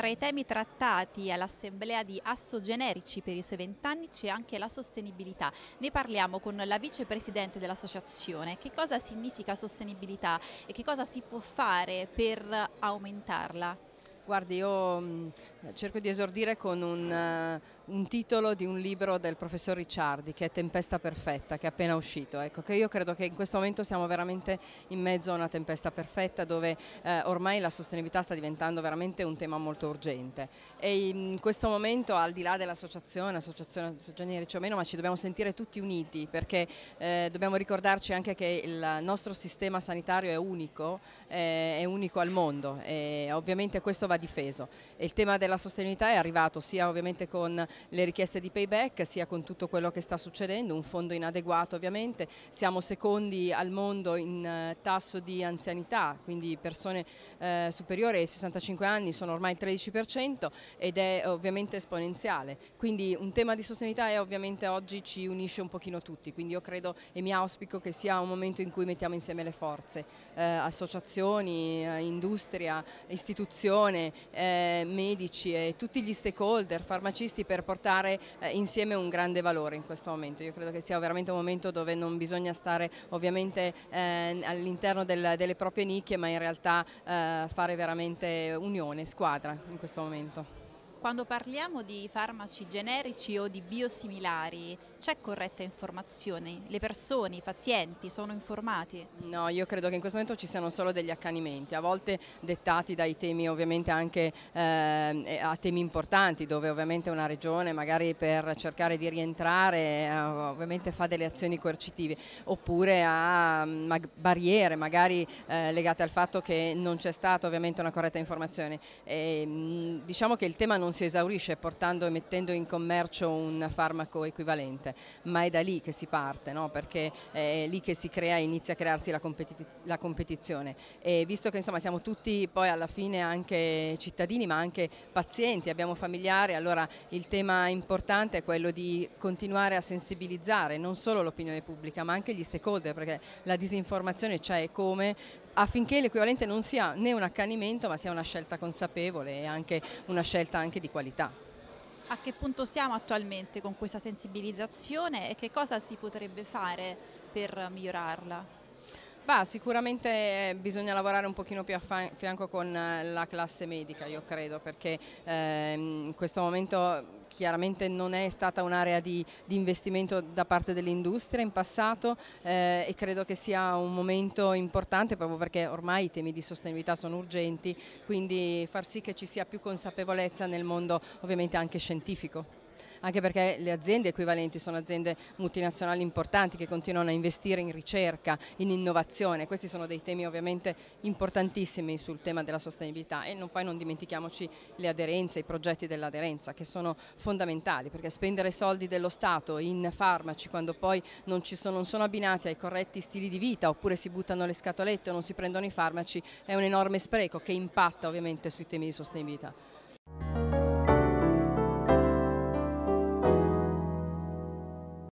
Tra i temi trattati all'assemblea di Asso Generici per i suoi vent'anni c'è anche la sostenibilità. Ne parliamo con la vicepresidente dell'associazione. Che cosa significa sostenibilità e che cosa si può fare per aumentarla? Guardi, io mm, cerco di esordire con un, eh, un, titolo di un libro del professor Ricciardi che è Tempesta Perfetta, che è appena uscito. Ecco, io credo che in questo momento siamo veramente in mezzo a una tempesta perfetta dove eh, ormai la sostenibilità sta diventando veramente un tema molto urgente. E in questo momento, al di là dell'associazione, associazione generici o meno, ma ci dobbiamo sentire tutti uniti perché eh, dobbiamo ricordarci anche che il nostro sistema sanitario è unico, eh, è unico al mondo e ovviamente questo va difeso e il tema della sostenibilità è arrivato sia ovviamente con le richieste di payback sia con tutto quello che sta succedendo, un fondo inadeguato ovviamente, siamo secondi al mondo in eh, tasso di anzianità, quindi persone eh, superiori ai 65 anni sono ormai il 13% ed è ovviamente esponenziale, quindi un tema di sostenibilità è ovviamente oggi ci unisce un pochino tutti, quindi io credo e mi auspico che sia un momento in cui mettiamo insieme le forze, eh, associazioni, eh, industria, istituzione, persone, eh, medici e tutti gli stakeholder, farmacisti per portare eh, insieme un grande valore in questo momento. Io credo che sia veramente un momento dove non bisogna stare ovviamente eh, all'interno del, delle proprie nicchie ma in realtà eh, fare veramente unione, squadra in questo momento. Quando parliamo di farmaci generici o di biosimilari, c'è corretta informazione? Le persone, i pazienti sono informati? No, io credo che in questo momento ci siano solo degli accanimenti, a volte dettati dai temi ovviamente anche eh, a temi importanti, dove ovviamente una regione magari per cercare di rientrare eh, ovviamente fa delle azioni coercitive, oppure ha ma, barriere magari eh, legate al fatto che non c'è stata ovviamente una corretta informazione. E, mh, mm, diciamo che il tema non non si esaurisce portando e mettendo in commercio un farmaco equivalente, ma è da lì che si parte, no? perché è lì che si crea e inizia a crearsi la, competiz la competizione. E visto che insomma, siamo tutti poi alla fine anche cittadini, ma anche pazienti, abbiamo familiari, allora il tema importante è quello di continuare a sensibilizzare non solo l'opinione pubblica, ma anche gli stakeholder, perché la disinformazione c'è e come affinché l'equivalente non sia né un accanimento ma sia una scelta consapevole e anche una scelta anche di qualità. A che punto siamo attualmente con questa sensibilizzazione e che cosa si potrebbe fare per migliorarla? Bah, sicuramente eh, bisogna lavorare un pochino più a fianco con eh, la classe medica, io credo, perché ehm, in questo momento chiaramente non è stata un'area di, di, investimento da parte dell'industria in passato eh, e credo che sia un momento importante proprio perché ormai i temi di sostenibilità sono urgenti, quindi far sì che ci sia più consapevolezza nel mondo ovviamente anche scientifico anche perché le aziende equivalenti sono aziende multinazionali importanti che continuano a investire in ricerca, in innovazione, questi sono dei temi ovviamente importantissimi sul tema della sostenibilità e non, poi non dimentichiamoci le aderenze, i progetti dell'aderenza che sono fondamentali perché spendere soldi dello Stato in farmaci quando poi non, sono, non sono abbinati ai corretti stili di vita oppure si buttano le scatolette o non si prendono i farmaci è un enorme spreco che impatta ovviamente sui temi di sostenibilità.